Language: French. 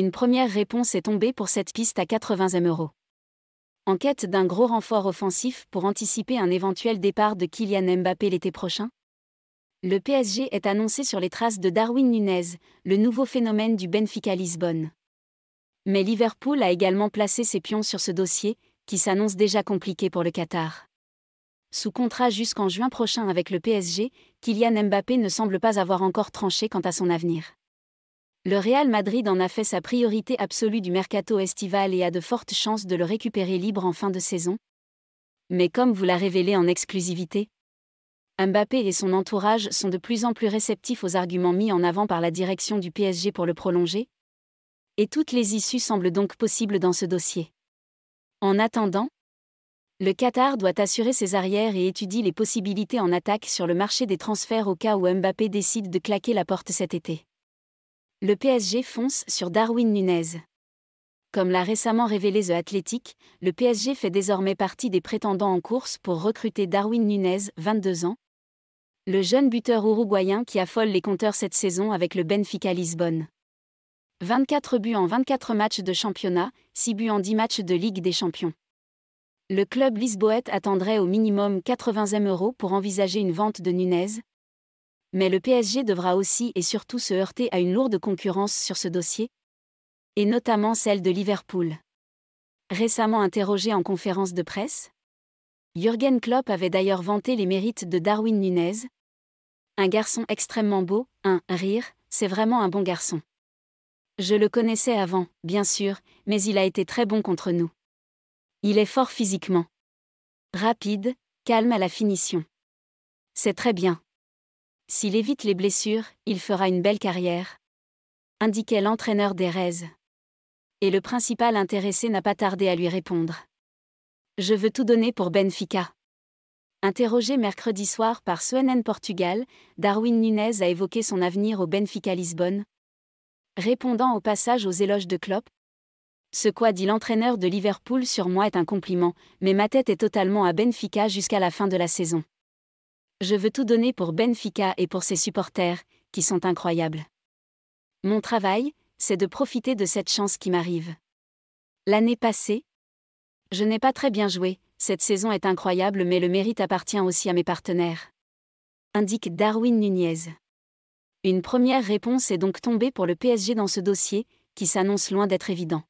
une première réponse est tombée pour cette piste à 80 euros. En quête d'un gros renfort offensif pour anticiper un éventuel départ de Kylian Mbappé l'été prochain Le PSG est annoncé sur les traces de Darwin Nunez, le nouveau phénomène du Benfica Lisbonne. Mais Liverpool a également placé ses pions sur ce dossier, qui s'annonce déjà compliqué pour le Qatar. Sous contrat jusqu'en juin prochain avec le PSG, Kylian Mbappé ne semble pas avoir encore tranché quant à son avenir. Le Real Madrid en a fait sa priorité absolue du mercato estival et a de fortes chances de le récupérer libre en fin de saison. Mais comme vous l'a révélé en exclusivité, Mbappé et son entourage sont de plus en plus réceptifs aux arguments mis en avant par la direction du PSG pour le prolonger. Et toutes les issues semblent donc possibles dans ce dossier. En attendant, le Qatar doit assurer ses arrières et étudie les possibilités en attaque sur le marché des transferts au cas où Mbappé décide de claquer la porte cet été. Le PSG fonce sur Darwin Nunez. Comme l'a récemment révélé The Athletic, le PSG fait désormais partie des prétendants en course pour recruter Darwin Nunez, 22 ans. Le jeune buteur uruguayen qui affole les compteurs cette saison avec le Benfica Lisbonne. 24 buts en 24 matchs de championnat, 6 buts en 10 matchs de Ligue des Champions. Le club lisboète attendrait au minimum 80 euros pour envisager une vente de Nunez, mais le PSG devra aussi et surtout se heurter à une lourde concurrence sur ce dossier, et notamment celle de Liverpool. Récemment interrogé en conférence de presse, Jürgen Klopp avait d'ailleurs vanté les mérites de Darwin Nunez. Un garçon extrêmement beau, un rire, c'est vraiment un bon garçon. Je le connaissais avant, bien sûr, mais il a été très bon contre nous. Il est fort physiquement. Rapide, calme à la finition. C'est très bien. S'il évite les blessures, il fera une belle carrière. Indiquait l'entraîneur d'Erez. Et le principal intéressé n'a pas tardé à lui répondre. Je veux tout donner pour Benfica. Interrogé mercredi soir par CNN Portugal, Darwin Nunez a évoqué son avenir au Benfica Lisbonne. Répondant au passage aux éloges de Klopp, ce quoi dit l'entraîneur de Liverpool sur moi est un compliment, mais ma tête est totalement à Benfica jusqu'à la fin de la saison. Je veux tout donner pour Benfica et pour ses supporters, qui sont incroyables. Mon travail, c'est de profiter de cette chance qui m'arrive. L'année passée, je n'ai pas très bien joué, cette saison est incroyable mais le mérite appartient aussi à mes partenaires. Indique Darwin Nunez. Une première réponse est donc tombée pour le PSG dans ce dossier, qui s'annonce loin d'être évident.